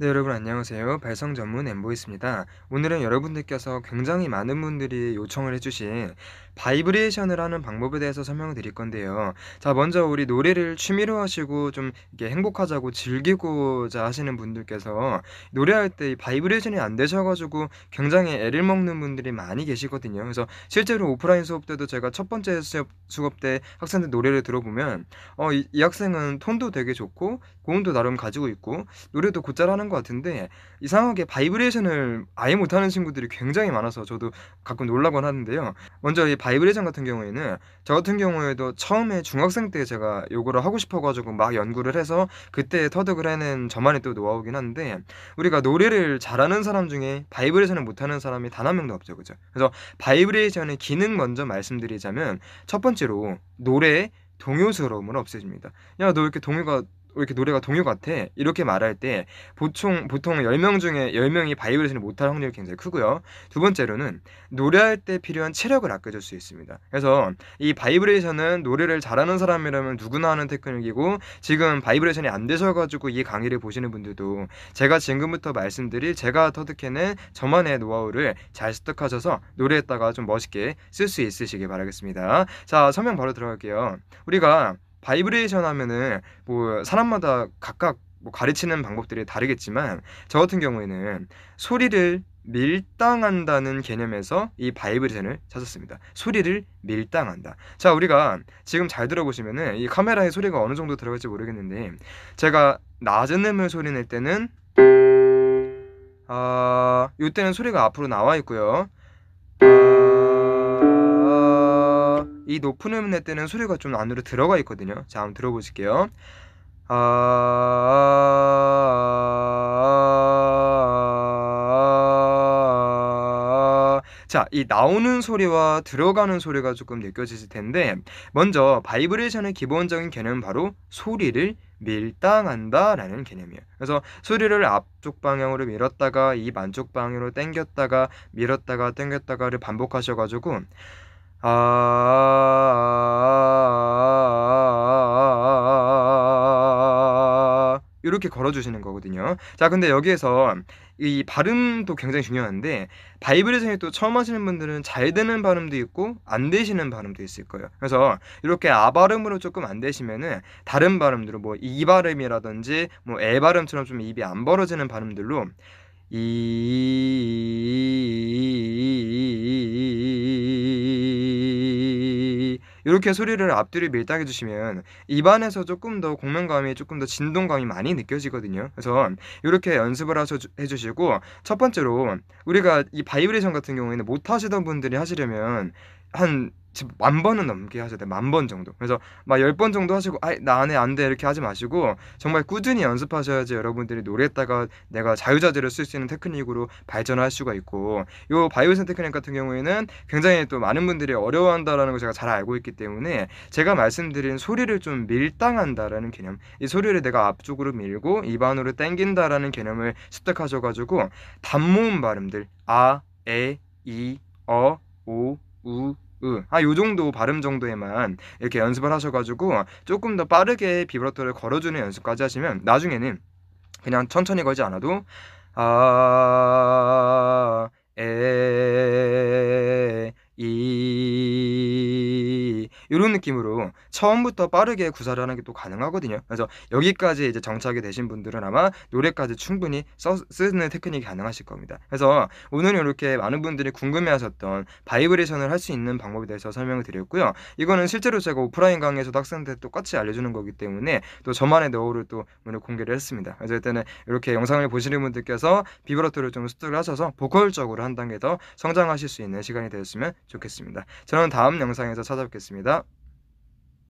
네, 여러분 안녕하세요. 발성 전문 엠보이스입니다. 오늘은 여러분들께서 굉장히 많은 분들이 요청을 해주신 바이브레이션을 하는 방법에 대해서 설명을 드릴 건데요. 자, 먼저 우리 노래를 취미로 하시고 좀 이렇게 행복하자고 즐기고자 하시는 분들께서 노래할 때 바이브레이션이 안 되셔가지고 굉장히 애를 먹는 분들이 많이 계시거든요. 그래서 실제로 오프라인 수업 때도 제가 첫 번째 수업, 수업 때 학생들 노래를 들어보면 어, 이, 이 학생은 톤도 되게 좋고 고음도 나름 가지고 있고 노래도 곧잘 하는 것 같은데 이상하게 바이브레이션을 아예 못하는 친구들이 굉장히 많아서 저도 가끔 놀라곤 하는데요. 먼저 이 바이브레이션 같은 경우에는 저 같은 경우에도 처음에 중학생 때 제가 요거를 하고 싶어가지고 막 연구를 해서 그때 터득을 해는 저만의 또 노하우긴 한데 우리가 노래를 잘하는 사람 중에 바이브레이션을 못하는 사람이 단 한 명도 없죠, 그죠? 그래서 바이브레이션의 기능 먼저 말씀드리자면 첫 번째로 노래 동요스러움을 없애줍니다. 야, 너왜 이렇게 동요가 이렇게 노래가 동요 같아. 이렇게 말할 때 보통 보통 10명 중에 10명이 바이브레이션을 못할 확률이 굉장히 크고요. 두 번째로는 노래할 때 필요한 체력을 아껴줄 수 있습니다. 그래서 이 바이브레이션은 노래를 잘하는 사람이라면 누구나 하는 테크닉이고 지금 바이브레이션이 안 되셔 가지고 이 강의를 보시는 분들도 제가 지금부터 말씀드릴 제가 터득해낸 저만의 노하우를 잘 습득하셔서 노래했다가좀 멋있게 쓸 수 있으시길 바라겠습니다. 자, 설명 바로 들어갈게요. 우리가 바이브레이션 하면은 뭐 사람마다 각각 뭐 가르치는 방법들이 다르겠지만 저 같은 경우에는 소리를 밀당한다는 개념에서 이 바이브레이션을 찾았습니다. 소리를 밀당한다. 자, 우리가 지금 잘 들어보시면은 이카메라의 소리가 어느 정도 들어갈지 모르겠는데 제가 낮은 음을 소리 낼 때는 아, 어, 이때는 소리가 앞으로 나와 있고요. 이 높은 음의 때는 소리가 좀 안으로 들어가 있거든요. 자, 한번 들어보실게요. 아, 아, 아, 자, 이 나오는 소리와 들어가는 소리가 조금 느껴지실 텐데, 먼저 바이브레이션의 기본적인 개념은 바로 소리를 밀당한다라는 개념이에요. 그래서 소리를 앞쪽 방향으로 밀었다가 입 안쪽 방향으로 당겼다가 밀었다가 당겼다가를 반복하셔가지고 아 이렇게 걸어주시는 거거든요. 자, 근데 여기에서 이 발음도 굉장히 중요한데 바이브레이션이 또 처음 하시는 분들은 잘 되는 발음도 있고 안 되시는 발음도 있을 거예요. 그래서 이렇게 아 발음으로 조금 안 되시면은 다른 발음들로 뭐이 발음이라든지 뭐 에 발음처럼 좀 입이 안 벌어지는 발음들로 이 이렇게 소리를 앞뒤로 밀당해 주시면 입안에서 조금 더 공명감이 조금 더 진동감이 많이 느껴지거든요. 그래서 이렇게 연습을 하셔 해주시고 첫 번째로 우리가 이 바이브레이션 같은 경우에는 못 하시던 분들이 하시려면 한 지금 만 번은 넘게 하셔야 돼. 만 번 정도. 그래서 막 열 번 정도 하시고 아, 나 안에 안 돼. 이렇게 하지 마시고 정말 꾸준히 연습하셔야지 여러분들이 노래했다가 내가 자유자재로 쓸 수 있는 테크닉으로 발전할 수가 있고 요 바이오센 테크닉 같은 경우에는 굉장히 또 많은 분들이 어려워한다라는 걸 제가 잘 알고 있기 때문에 제가 말씀드린 소리를 좀 밀당한다라는 개념 이 소리를 내가 앞쪽으로 밀고 입안으로 땡긴다라는 개념을 습득하셔가지고 단모음 발음들 아, 에, 이, 어, 아요 정도 발음 정도에만 이렇게 연습을 하셔가지고 조금 더 빠르게 비브라토를 걸어주는 연습까지 하시면 나중에는 그냥 천천히 걸지 않아도 아, 에, 이, 이런 느낌으로 처음부터 빠르게 구사를 하는 게 또 가능하거든요. 그래서 여기까지 이제 정착이 되신 분들은 아마 노래까지 충분히 써, 쓰는 테크닉이 가능하실 겁니다. 그래서 오늘 이렇게 많은 분들이 궁금해하셨던 바이브레이션을 할 수 있는 방법에 대해서 설명을 드렸고요. 이거는 실제로 제가 오프라인 강의에서학생들 똑같이 알려주는 거기 때문에 또 저만의 노하우를 또 오늘 공개를 했습니다. 그래서 일단은 이렇게 영상을 보시는 분들께서 비브라토를 좀 습득을 하셔서 보컬적으로 한 단계 더 성장하실 수 있는 시간이 되었으면 좋겠습니다. 저는 다음 영상에서 찾아뵙겠습니다.